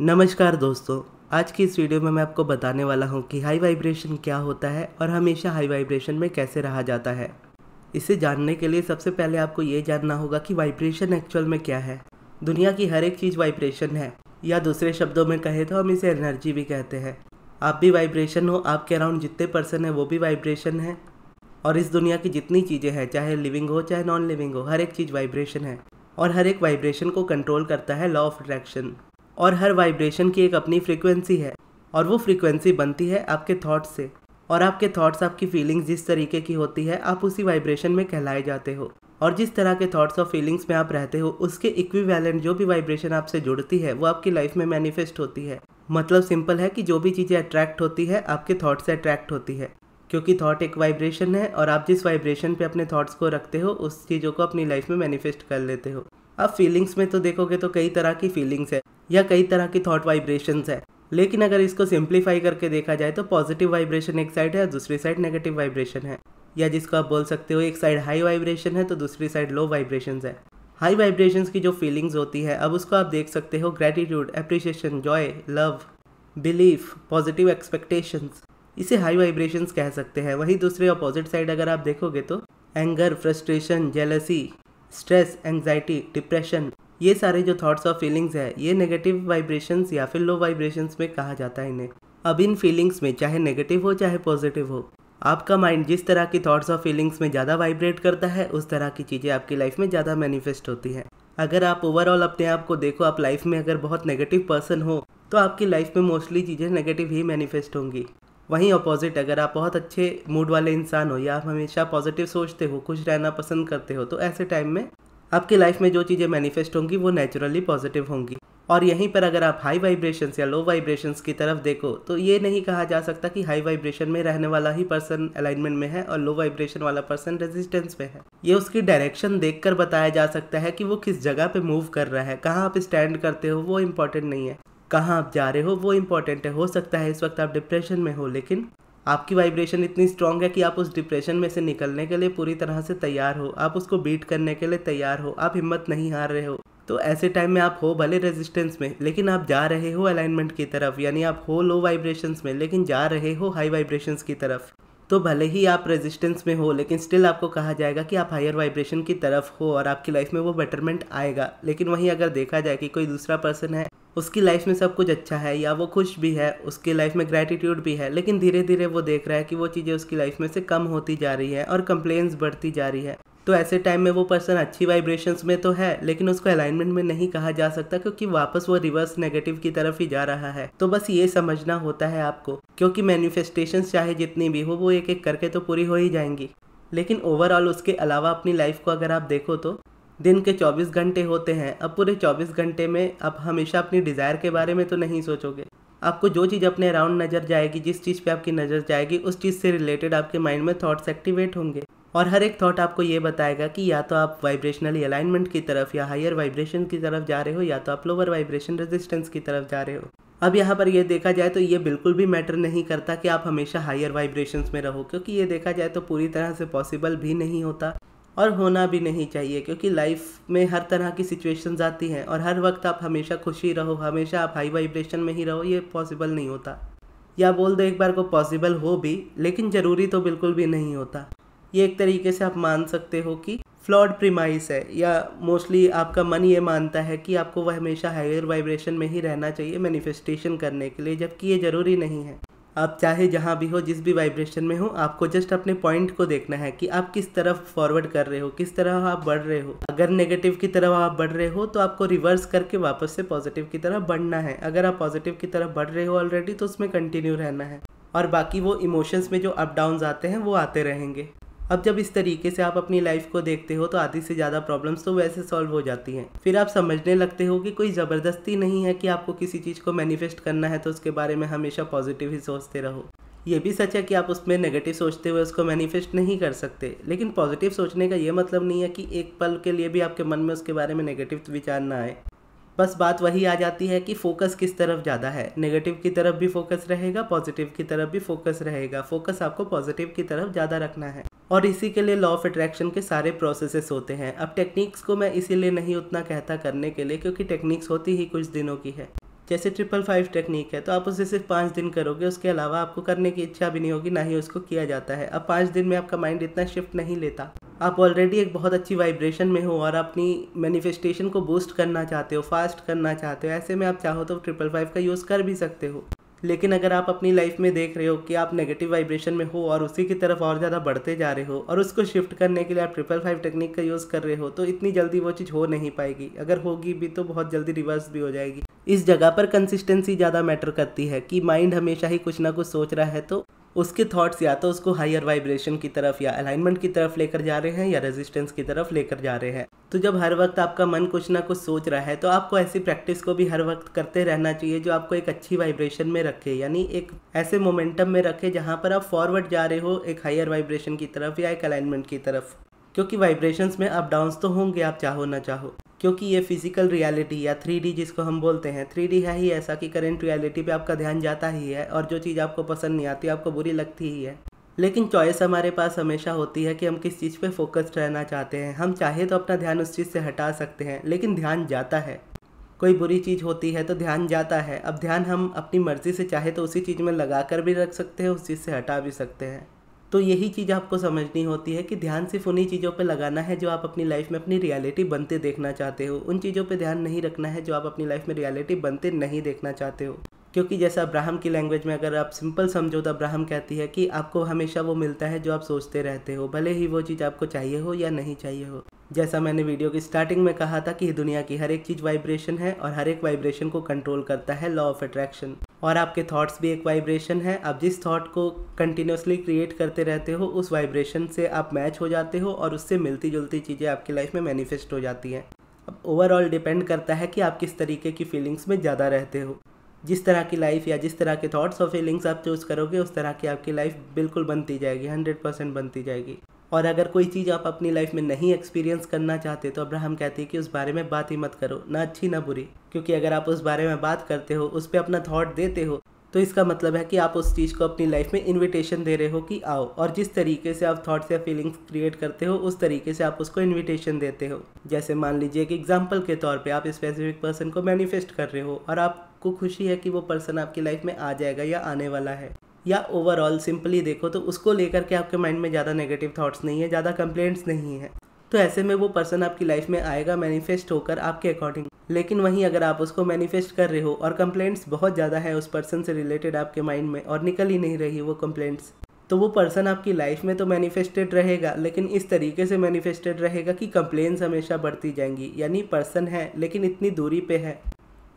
नमस्कार दोस्तों आज की इस वीडियो में मैं आपको बताने वाला हूँ कि हाई वाइब्रेशन क्या होता है और हमेशा हाई वाइब्रेशन में कैसे रहा जाता है इसे जानने के लिए सबसे पहले आपको ये जानना होगा कि वाइब्रेशन एक्चुअल में क्या है दुनिया की हर एक चीज़ वाइब्रेशन है या दूसरे शब्दों में कहे तो हम इसे एनर्जी भी कहते हैं आप भी वाइब्रेशन हो आपके अराउंड जितने पर्सन हैं वो भी वाइब्रेशन है और इस दुनिया की जितनी चीज़ें हैं चाहे लिविंग हो चाहे नॉन लिविंग हो हर एक चीज़ वाइब्रेशन है और हर एक वाइब्रेशन को कंट्रोल करता है लॉ ऑफ अट्रैक्शन और हर वाइब्रेशन की एक अपनी फ्रीक्वेंसी है और वो फ्रीक्वेंसी बनती है आपके थॉट्स से और आपके थॉट्स आपकी फीलिंग्स जिस तरीके की होती है आप उसी वाइब्रेशन में कहलाए जाते हो और जिस तरह के थॉट्स और फीलिंग्स में आप रहते हो उसके इक्विवेलेंट जो भी वाइब्रेशन आपसे जुड़ती है वो आपकी लाइफ में मैनिफेस्ट होती है मतलब सिंपल है कि जो भी चीज़ें अट्रैक्ट होती है आपके थॉट से अट्रैक्ट होती है क्योंकि थॉट एक वाइब्रेशन है और आप जिस वाइब्रेशन पे अपने थॉट्स को रखते हो उस चीज़ों को अपनी लाइफ में मैनिफेस्ट कर लेते हो अब फीलिंग्स में तो देखोगे तो कई तरह की फीलिंग्स है या कई तरह की थॉट वाइब्रेशंस है लेकिन अगर इसको सिंप्लीफाई करके देखा जाए तो पॉजिटिव वाइब्रेशन एक साइड है और दूसरी साइड नेगेटिव वाइब्रेशन है या जिसको आप बोल सकते हो एक साइड हाई वाइब्रेशन है तो दूसरी साइड लो वाइब्रेशन है हाई वाइब्रेशन की जो फीलिंग्स होती है अब उसको आप देख सकते हो gratitude appreciation joy love belief positive expectations इसे हाई वाइब्रेशंस कह सकते हैं वहीं दूसरे अपोजिट साइड अगर आप देखोगे तो anger frustration jealousy stress anxiety depression ये सारे जो थॉट्स और फीलिंग्स है ये नेगेटिव वाइब्रेशंस या फिर लो वाइब्रेशंस में कहा जाता है इन्हें अब इन फीलिंग्स में चाहे नेगेटिव हो चाहे पॉजिटिव हो आपका माइंड जिस तरह की थॉट्स और फीलिंग्स में ज़्यादा वाइब्रेट करता है उस तरह की चीज़ें आपकी लाइफ में ज़्यादा मैनिफेस्ट होती हैं अगर आप ओवरऑल अपने आप को देखो आप लाइफ में अगर बहुत नेगेटिव पर्सन हो तो आपकी लाइफ में मोस्टली चीज़ें नेगेटिव ही मैनिफेस्ट होंगी वहीं अपोजिट अगर आप बहुत अच्छे मूड वाले इंसान हो या आप हमेशा पॉजिटिव सोचते हो खुश रहना पसंद करते हो तो ऐसे टाइम में आपकी लाइफ में जो चीज़ें मैनिफेस्ट होंगी वो नेचुरली पॉजिटिव होंगी और यहीं पर अगर आप हाई वाइब्रेशंस या लो वाइब्रेशंस की तरफ देखो तो ये नहीं कहा जा सकता कि हाई वाइब्रेशन में रहने वाला ही पर्सन अलाइनमेंट में है और लो वाइब्रेशन वाला पर्सन रेजिस्टेंस में है ये उसकी डायरेक्शन देखकर बताया जा सकता है कि वो किस जगह पे मूव कर रहा है कहाँ आप स्टैंड करते हो वो इंपॉर्टेंट नहीं है कहाँ आप जा रहे हो वो इम्पॉर्टेंट है हो सकता है इस वक्त आप डिप्रेशन में हो लेकिन आपकी वाइब्रेशन इतनी स्ट्रांग है कि आप उस डिप्रेशन में से निकलने के लिए पूरी तरह से तैयार हो आप उसको बीट करने के लिए तैयार हो आप हिम्मत नहीं हार रहे हो तो ऐसे टाइम में आप हो भले रेजिस्टेंस में लेकिन आप जा रहे हो अलाइनमेंट की तरफ यानी आप हो लो वाइब्रेशंस में लेकिन जा रहे हो हाई वाइब्रेशंस की तरफ तो भले ही आप रेजिस्टेंस में हो लेकिन स्टिल आपको कहा जाएगा कि आप हायर वाइब्रेशन की तरफ हो और आपकी लाइफ में वो बेटरमेंट आएगा लेकिन वहीं अगर देखा जाए कि कोई दूसरा पर्सन है उसकी लाइफ में सब कुछ अच्छा है या वो खुश भी है उसकी लाइफ में ग्रेटिट्यूड भी है लेकिन धीरे धीरे वो देख रहा है कि वो चीज़ें उसकी लाइफ में से कम होती जा रही है और कंप्लेन्स बढ़ती जा रही है तो ऐसे टाइम में वो पर्सन अच्छी वाइब्रेशंस में तो है लेकिन उसको अलाइनमेंट में नहीं कहा जा सकता क्योंकि वापस वो रिवर्स नेगेटिव की तरफ ही जा रहा है तो बस ये समझना होता है आपको क्योंकि मैनिफेस्टेशन चाहे जितनी भी हो वो एक एक करके तो पूरी हो ही जाएंगी लेकिन ओवरऑल उसके अलावा अपनी लाइफ को अगर आप देखो तो दिन के 24 घंटे होते हैं अब पूरे 24 घंटे में आप हमेशा अपनी डिज़ायर के बारे में तो नहीं सोचोगे आपको जो चीज़ अपने अराउंड नज़र जाएगी जिस चीज़ पे आपकी नज़र जाएगी उस चीज़ से रिलेटेड आपके माइंड में थॉट्स एक्टिवेट होंगे और हर एक थॉट आपको ये बताएगा कि या तो आप वाइब्रेशनली अलाइनमेंट की तरफ या हायर वाइब्रेशन की तरफ जा रहे हो या तो आप लोअर वाइब्रेशन रेजिस्टेंस की तरफ जा रहे हो अब यहाँ पर ये देखा जाए तो ये बिल्कुल भी मैटर नहीं करता कि आप हमेशा हायर वाइब्रेशंस में रहो क्योंकि ये देखा जाए तो पूरी तरह से पॉसिबल भी नहीं होता और होना भी नहीं चाहिए क्योंकि लाइफ में हर तरह की सिचुएशंस आती हैं और हर वक्त आप हमेशा खुशी रहो हमेशा आप हाई वाइब्रेशन में ही रहो ये पॉसिबल नहीं होता या बोल दो एक बार को पॉसिबल हो भी लेकिन ज़रूरी तो बिल्कुल भी नहीं होता ये एक तरीके से आप मान सकते हो कि फ्लॉड प्रीमाइस है या मोस्टली आपका मन ये मानता है कि आपको वह हमेशा हायर वाइब्रेशन में ही रहना चाहिए मैनिफेस्टेशन करने के लिए जबकि ये ज़रूरी नहीं है आप चाहे जहाँ भी हो जिस भी वाइब्रेशन में हो आपको जस्ट अपने पॉइंट को देखना है कि आप किस तरफ फॉरवर्ड कर रहे हो किस तरह आप बढ़ रहे हो अगर नेगेटिव की तरफ आप बढ़ रहे हो तो आपको रिवर्स करके वापस से पॉजिटिव की तरफ बढ़ना है अगर आप पॉजिटिव की तरफ बढ़ रहे हो ऑलरेडी तो उसमें कंटिन्यू रहना है और बाकी वो इमोशंस में जो अप डाउन आते हैं वो आते रहेंगे अब जब इस तरीके से आप अपनी लाइफ को देखते हो तो आधी से ज़्यादा प्रॉब्लम्स तो वैसे सॉल्व हो जाती हैं फिर आप समझने लगते हो कि कोई ज़बरदस्ती नहीं है कि आपको किसी चीज़ को मैनिफेस्ट करना है तो उसके बारे में हमेशा पॉजिटिव ही सोचते रहो ये भी सच है कि आप उसमें नेगेटिव सोचते हुए उसको मैनिफेस्ट नहीं कर सकते लेकिन पॉजिटिव सोचने का ये मतलब नहीं है कि एक पल के लिए भी आपके मन में उसके बारे में नेगेटिव विचार ना आए बस बात वही आ जाती है कि फोकस किस तरफ ज़्यादा है नेगेटिव की तरफ भी फोकस रहेगा पॉजिटिव की तरफ भी फोकस रहेगा फोकस आपको पॉजिटिव की तरफ ज़्यादा रखना है और इसी के लिए लॉ ऑफ अट्रैक्शन के सारे प्रोसेसेस होते हैं अब टेक्निक्स को मैं इसीलिए नहीं उतना कहता करने के लिए क्योंकि टेक्निक्स होती ही कुछ दिनों की है जैसे ट्रिपल फाइव टेक्निक है तो आप उसे सिर्फ पाँच दिन करोगे उसके अलावा आपको करने की इच्छा भी नहीं होगी ना ही उसको किया जाता है अब पाँच दिन में आपका माइंड इतना शिफ्ट नहीं लेता आप ऑलरेडी एक बहुत अच्छी वाइब्रेशन में हो और अपनी मैनिफेस्टेशन को बूस्ट करना चाहते हो फास्ट करना चाहते हो ऐसे में आप चाहो तो ट्रिपल फाइव का यूज़ कर भी सकते हो लेकिन अगर आप अपनी लाइफ में देख रहे हो कि आप नेगेटिव वाइब्रेशन में हो और उसी की तरफ और ज़्यादा बढ़ते जा रहे हो और उसको शिफ्ट करने के लिए आप ट्रिपल फाइव टेक्निक का यूज़ कर रहे हो तो इतनी जल्दी वो चीज़ हो नहीं पाएगी अगर होगी भी तो बहुत जल्दी रिवर्स भी हो जाएगी इस जगह पर कंसिस्टेंसी ज़्यादा मैटर करती है कि माइंड हमेशा ही कुछ ना कुछ सोच रहा है तो उसके थॉट्स या तो उसको हायर वाइब्रेशन की तरफ या अलाइनमेंट की तरफ लेकर जा रहे हैं या रेजिस्टेंस की तरफ लेकर जा रहे हैं तो जब हर वक्त आपका मन कुछ ना कुछ सोच रहा है तो आपको ऐसी प्रैक्टिस को भी हर वक्त करते रहना चाहिए जो आपको एक अच्छी वाइब्रेशन में रखे यानी एक ऐसे मोमेंटम में रखे जहाँ पर आप फॉरवर्ड जा रहे हो एक हायर वाइब्रेशन की तरफ या एक अलाइनमेंट की तरफ क्योंकि वाइब्रेशंस में अप डाउंस तो होंगे आप चाहो ना चाहो क्योंकि ये फिज़िकल रियलिटी या थ्री जिसको हम बोलते हैं थ्री है ही ऐसा कि करेंट रियलिटी पे आपका ध्यान जाता ही है और जो चीज़ आपको पसंद नहीं आती आपको बुरी लगती ही है लेकिन चॉइस हमारे पास हमेशा होती है कि हम किस चीज़ पे फोकस्ड रहना चाहते हैं हम चाहे तो अपना ध्यान उस चीज़ से हटा सकते हैं लेकिन ध्यान जाता है कोई बुरी चीज़ होती है तो ध्यान जाता है अब ध्यान हम अपनी मर्ज़ी से चाहे तो उसी चीज़ में लगा कर भी रख सकते हैं उस चीज़ से हटा भी सकते हैं तो यही चीज़ आपको समझनी होती है कि ध्यान सिर्फ उन्हीं चीज़ों पे लगाना है जो आप अपनी लाइफ में अपनी रियलिटी बनते देखना चाहते हो उन चीज़ों पे ध्यान नहीं रखना है जो आप अपनी लाइफ में रियलिटी बनते नहीं देखना चाहते हो क्योंकि जैसा अब्राहम की लैंग्वेज में अगर आप सिंपल समझो तो अब्राहम कहती है कि आपको हमेशा वो मिलता है जो आप सोचते रहते हो भले ही वो चीज़ आपको चाहिए हो या नहीं चाहिए हो जैसा मैंने वीडियो की स्टार्टिंग में कहा था कि दुनिया की हर एक चीज़ वाइब्रेशन है और हर एक वाइब्रेशन को कंट्रोल करता है लॉ ऑफ अट्रैक्शन और आपके थॉट्स भी एक वाइब्रेशन है आप जिस थॉट को कंटिन्यूसली क्रिएट करते रहते हो उस वाइब्रेशन से आप मैच हो जाते हो और उससे मिलती जुलती चीज़ें आपकी लाइफ में मैनिफेस्ट हो जाती हैं अब ओवरऑल डिपेंड करता है कि आप किस तरीके की फीलिंग्स में ज़्यादा रहते हो जिस तरह की लाइफ या जिस तरह के थॉट्स और फीलिंग्स आप चूज़ करोगे उस तरह की आपकी लाइफ बिल्कुल बनती जाएगी हंड्रेड परसेंट बनती जाएगी और अगर कोई चीज़ आप अपनी लाइफ में नहीं एक्सपीरियंस करना चाहते तो अब्राहम कहती है कि उस बारे में बात ही मत करो ना अच्छी ना बुरी क्योंकि अगर आप उस बारे में बात करते हो उस पर अपना थॉट देते हो तो इसका मतलब है कि आप उस चीज़ को अपनी लाइफ में इनविटेशन दे रहे हो कि आओ और जिस तरीके से आप थॉट्स या फीलिंग्स क्रिएट करते हो उस तरीके से आप उसको इनविटेशन देते हो जैसे मान लीजिए कि एग्जाम्पल के तौर पे आप स्पेसिफिक पर्सन को मैनिफेस्ट कर रहे हो और आपको खुशी है कि वो पर्सन आपकी लाइफ में आ जाएगा या आने वाला है या ओवरऑल सिंपली देखो तो उसको लेकर के आपके माइंड में ज़्यादा नेगेटिव थाट्स नहीं है ज़्यादा कंप्लेंट्स नहीं है तो ऐसे में वो पर्सन आपकी लाइफ में आएगा मैनिफेस्ट होकर आपके अकॉर्डिंग लेकिन वहीं अगर आप उसको मैनिफेस्ट कर रहे हो और कंप्लेंट्स बहुत ज़्यादा है उस पर्सन से रिलेटेड आपके माइंड में और निकल ही नहीं रही वो कंप्लेंट्स तो वो पर्सन आपकी लाइफ में तो मैनिफेस्टेड रहेगा लेकिन इस तरीके से मैनिफेस्टेड रहेगा कि कंप्लेन्स हमेशा बढ़ती जाएंगी यानी पर्सन है लेकिन इतनी दूरी पे है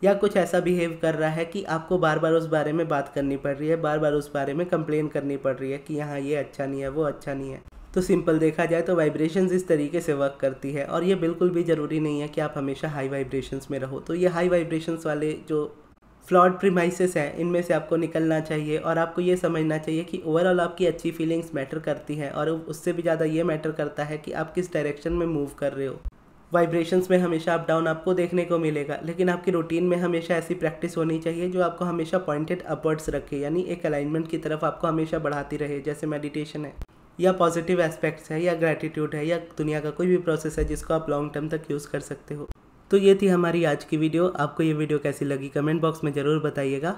या कुछ ऐसा बिहेव कर रहा है कि आपको बार बार उस बारे में बात करनी पड़ रही है बार बार उस बारे में कंप्लेन करनी पड़ रही है कि यहाँ ये अच्छा नहीं है वो अच्छा नहीं है तो सिंपल देखा जाए तो वाइब्रेशंस इस तरीके से वर्क करती है और ये बिल्कुल भी ज़रूरी नहीं है कि आप हमेशा हाई वाइब्रेशंस में रहो तो ये हाई वाइब्रेशंस वाले जो फ्लॉड प्रीमाइसिस हैं इनमें से आपको निकलना चाहिए और आपको ये समझना चाहिए कि ओवरऑल आपकी अच्छी फीलिंग्स मैटर करती हैं और उससे भी ज़्यादा ये मैटर करता है कि आप किस डायरेक्शन में मूव कर रहे हो वाइब्रेशंस में हमेशा अप डाउन आपको देखने को मिलेगा लेकिन आपकी रूटीन में हमेशा ऐसी प्रैक्टिस होनी चाहिए जो आपको हमेशा पॉइंटेड अपवर्ड्स रखे यानी एक अलाइनमेंट की तरफ आपको हमेशा बढ़ाती रहे जैसे मेडिटेशन है या पॉजिटिव एस्पेक्ट्स है या ग्रेटिट्यूड है या दुनिया का कोई भी प्रोसेस है जिसको आप लॉन्ग टर्म तक यूज़ कर सकते हो तो ये थी हमारी आज की वीडियो आपको ये वीडियो कैसी लगी कमेंट बॉक्स में ज़रूर बताइएगा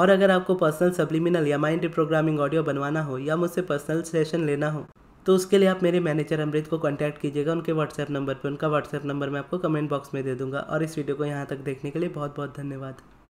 और अगर आपको पर्सनल सब्लिमिनल या माइंड प्रोग्रामिंग ऑडियो बनवाना हो या मुझसे पर्सनल सेशन लेना हो तो उसके लिए आप मेरे मैनेजर अमृत को कॉन्टैक्ट कीजिएगा उनके व्हाट्सएप नंबर पर उनका व्हाट्सएप नंबर मैं आपको कमेंट बॉक्स में दे दूँगा और इस वीडियो को यहाँ तक देखने के लिए बहुत बहुत धन्यवाद